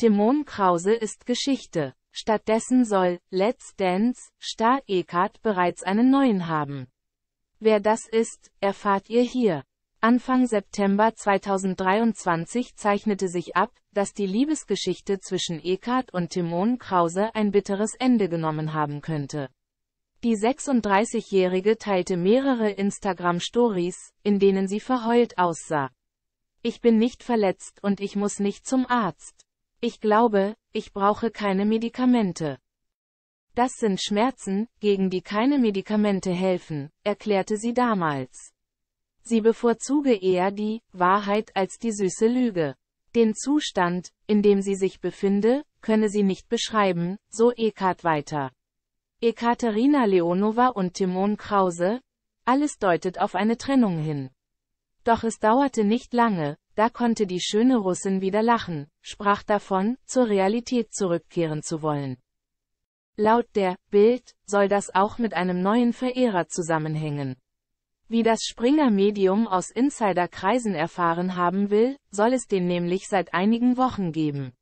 Timon Krause ist Geschichte. Stattdessen soll Let's Dance Star Eckart bereits einen neuen haben. Wer das ist, erfahrt ihr hier. Anfang September 2023 zeichnete sich ab, dass die Liebesgeschichte zwischen Eckart und Timon Krause ein bitteres Ende genommen haben könnte. Die 36-Jährige teilte mehrere Instagram-Stories, in denen sie verheult aussah. Ich bin nicht verletzt und ich muss nicht zum Arzt. Ich glaube, ich brauche keine Medikamente. Das sind Schmerzen, gegen die keine Medikamente helfen, erklärte sie damals. Sie bevorzuge eher die Wahrheit als die süße Lüge. Den Zustand, in dem sie sich befinde, könne sie nicht beschreiben, so Eckart weiter. Ekaterina Leonova und Timon Krause, alles deutet auf eine Trennung hin. Doch es dauerte nicht lange, da konnte die schöne Russin wieder lachen, sprach davon, zur Realität zurückkehren zu wollen. Laut der Bild soll das auch mit einem neuen Verehrer zusammenhängen. Wie das Springer Medium aus Insiderkreisen erfahren haben will, soll es den nämlich seit einigen Wochen geben.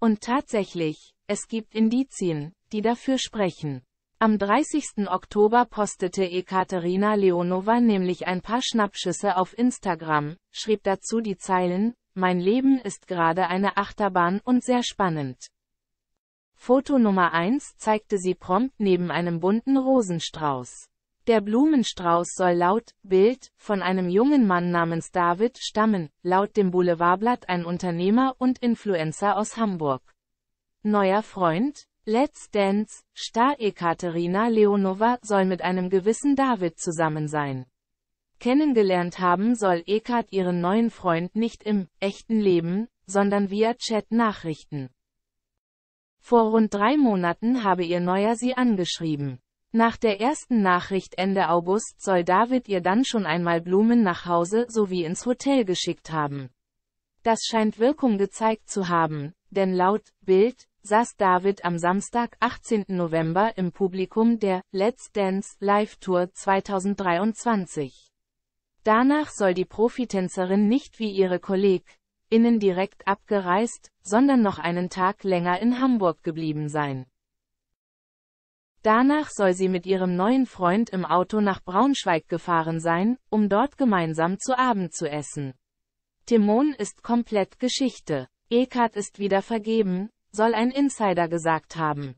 Und tatsächlich, es gibt Indizien, die dafür sprechen. Am 30. Oktober postete Ekaterina Leonova nämlich ein paar Schnappschüsse auf Instagram, schrieb dazu die Zeilen, mein Leben ist gerade eine Achterbahn und sehr spannend. Foto Nummer 1 zeigte sie prompt neben einem bunten Rosenstrauß. Der Blumenstrauß soll laut Bild von einem jungen Mann namens David stammen, laut dem Boulevardblatt ein Unternehmer und Influencer aus Hamburg. Neuer Freund, Let's Dance, Star Ekaterina Leonova soll mit einem gewissen David zusammen sein. Kennengelernt haben soll Ekat ihren neuen Freund nicht im echten Leben, sondern via Chat-Nachrichten. Vor rund drei Monaten habe ihr Neuer sie angeschrieben. Nach der ersten Nachricht Ende August soll David ihr dann schon einmal Blumen nach Hause sowie ins Hotel geschickt haben. Das scheint Wirkung gezeigt zu haben, denn laut Bild saß David am Samstag, 18. November im Publikum der Let's Dance Live Tour 2023. Danach soll die Profitänzerin nicht wie ihre KollegInnen direkt abgereist, sondern noch einen Tag länger in Hamburg geblieben sein. Danach soll sie mit ihrem neuen Freund im Auto nach Braunschweig gefahren sein, um dort gemeinsam zu Abend zu essen. Timon ist komplett Geschichte. Ekat ist wieder vergeben, soll ein Insider gesagt haben.